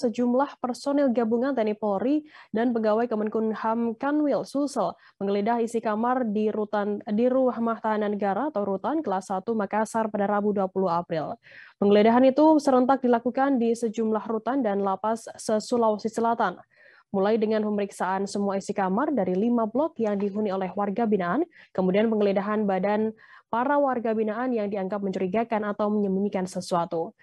sejumlah personil gabungan TNI Polri dan pegawai Kemenkumham Kanwil Susel menggeledah isi kamar di rutan di Rumah Tahanan Negara atau Rutan kelas 1 Makassar pada Rabu 20 April. Penggeledahan itu serentak dilakukan di sejumlah rutan dan lapas se-Sulawesi Selatan. Mulai dengan pemeriksaan semua isi kamar dari lima blok yang dihuni oleh warga binaan, kemudian penggeledahan badan para warga binaan yang dianggap mencurigakan atau menyembunyikan sesuatu.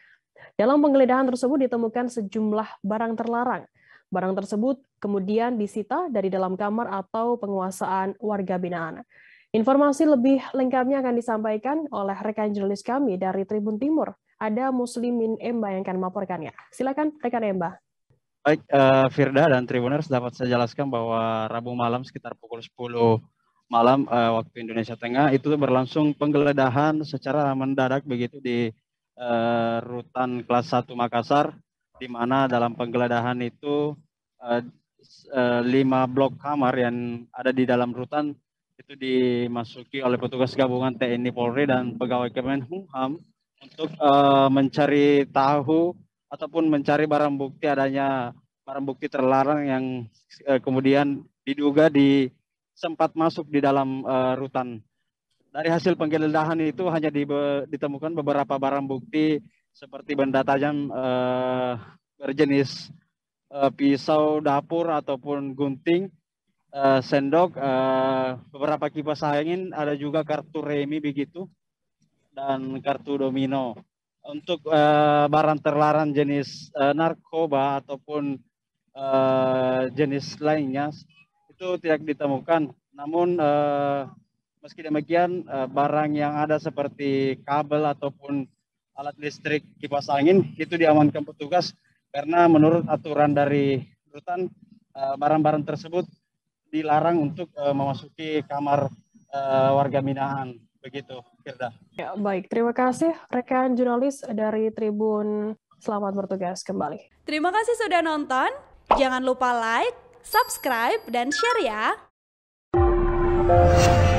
Dalam penggeledahan tersebut ditemukan sejumlah barang terlarang. Barang tersebut kemudian disita dari dalam kamar atau penguasaan warga binaan. Informasi lebih lengkapnya akan disampaikan oleh rekan jurnalis kami dari Tribun Timur. Ada Muslimin Emba yang akan melaporkannya. Silakan rekan Emba. Baik, uh, Firda dan Tribuners dapat saya jelaskan bahwa Rabu malam sekitar pukul 10 malam uh, waktu Indonesia Tengah itu berlangsung penggeledahan secara mendadak begitu di Eh, rutan kelas 1 Makassar di mana dalam penggeledahan itu eh, eh, lima blok kamar yang ada di dalam rutan itu dimasuki oleh petugas gabungan TNI Polri dan pegawai Kemenkumham untuk mencari tahu ataupun mencari barang bukti adanya barang bukti terlarang yang kemudian diduga di sempat masuk di dalam uh, rutan dari hasil penggeledahan itu hanya di, ditemukan beberapa barang bukti seperti benda tajam uh, berjenis uh, pisau dapur ataupun gunting, uh, sendok, uh, beberapa kipas angin, ada juga kartu remi begitu dan kartu domino. Untuk uh, barang terlarang jenis uh, narkoba ataupun uh, jenis lainnya itu tidak ditemukan. Namun uh, Meski demikian, eh, barang yang ada seperti kabel ataupun alat listrik kipas angin itu diamankan petugas karena menurut aturan dari rutan eh, barang-barang tersebut dilarang untuk eh, memasuki kamar warga Minahan. Begitu, Firda. Ya, baik, terima kasih rekan jurnalis dari Tribun. Selamat bertugas kembali. Terima kasih sudah nonton. Jangan lupa like, subscribe, dan share ya.